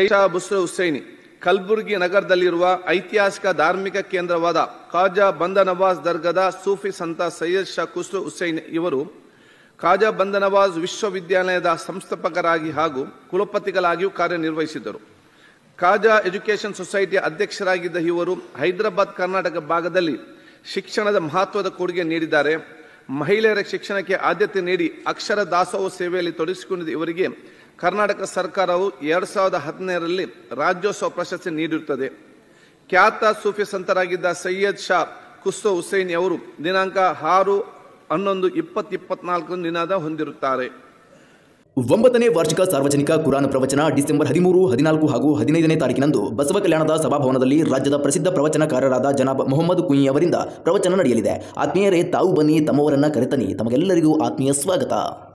ಐಶಾ ಬುಸ್ರ ಹುಸೈನಿ ಕಲಬುರಗಿ ನಗರದಲ್ಲಿರುವ ಐತಿಹಾಸಿಕ ಧಾರ್ಮಿಕ ಕೇಂದ್ರವಾದ ಖಾಜಾ ಬಂದನವಾಜ್ ದರ್ಗದ ಸೂಫಿ ಸಂತ ಸೈಯದ್ ಶಾ ಖುಸ್ರು ಹುಸೈನ್ ಇವರು ಖಾಜಾ ಬಂದನವಾಜ್ ವಿಶ್ವವಿದ್ಯಾಲಯದ ಸಂಸ್ಥಾಪಕರಾಗಿ ಹಾಗೂ ಕುಲಪತಿಗಳಾಗಿಯೂ ಕಾರ್ಯನಿರ್ವಹಿಸಿದರು ಖಾಜಾ ಎಜುಕೇಷನ್ ಸೊಸೈಟಿಯ ಅಧ್ಯಕ್ಷರಾಗಿದ್ದ ಇವರು ಹೈದರಾಬಾದ್ ಕರ್ನಾಟಕ ಭಾಗದಲ್ಲಿ ಶಿಕ್ಷಣದ ಮಹತ್ವದ ಕೊಡುಗೆ ನೀಡಿದ್ದಾರೆ ಮಹಿಳೆಯರ ಶಿಕ್ಷಣಕ್ಕೆ ಆದ್ಯತೆ ನೀಡಿ ಅಕ್ಷರ ದಾಸೋಹ ಸೇವೆಯಲ್ಲಿ ತೊಡಗಿಸಿಕೊಂಡಿದ್ದ ಇವರಿಗೆ ಕರ್ನಾಟಕ ಸರ್ಕಾರವು ಎರಡು ಸಾವಿರದ ಹದಿನೇಳರಲ್ಲಿ ರಾಜ್ಯೋತ್ಸವ ಪ್ರಶಸ್ತಿ ನೀಡಿರುತ್ತದೆ ಖ್ಯಾತ ಸೂಫಿ ಸಂತರಾಗಿದ್ದ ಸೈಯದ್ ಶಾ ಕುಸ್ಸೋ ಹುಸೈನ್ ಅವರು ದಿನಾಂಕ ಆರು ಹನ್ನೊಂದು ಇಪ್ಪತ್ ಇಪ್ಪತ್ನಾಲ್ಕು ದಿನದ ಹೊಂದಿರುತ್ತಾರೆ ಒಂಬತ್ತನೇ ವಾರ್ಷಿಕ ಸಾರ್ವಜನಿಕ ಕುರಾನ್ ಪ್ರವಚನ ಡಿಸೆಂಬರ್ ಹದಿಮೂರು ಹದಿನಾಲ್ಕು ಹಾಗೂ ಹದಿನೈದನೇ ತಾರೀಕಿನಂದು ಬಸವ ಕಲ್ಯಾಣದ ಸಭಾಭವನದಲ್ಲಿ ರಾಜ್ಯದ ಪ್ರಸಿದ್ಧ ಪ್ರವಚನಕಾರರಾದ ಜನಾಬ್ ಮೊಹಮ್ಮದ್ ಕುಯಿ ಅವರಿಂದ ಪ್ರವಚನ ನಡೆಯಲಿದೆ ಆತ್ಮೀಯರೇ ತಾವು ಬನ್ನಿ ತಮ್ಮವರನ್ನ ಕರೆತನಿ ತಮಗೆಲ್ಲರಿಗೂ ಆತ್ಮೀಯ ಸ್ವಾಗತ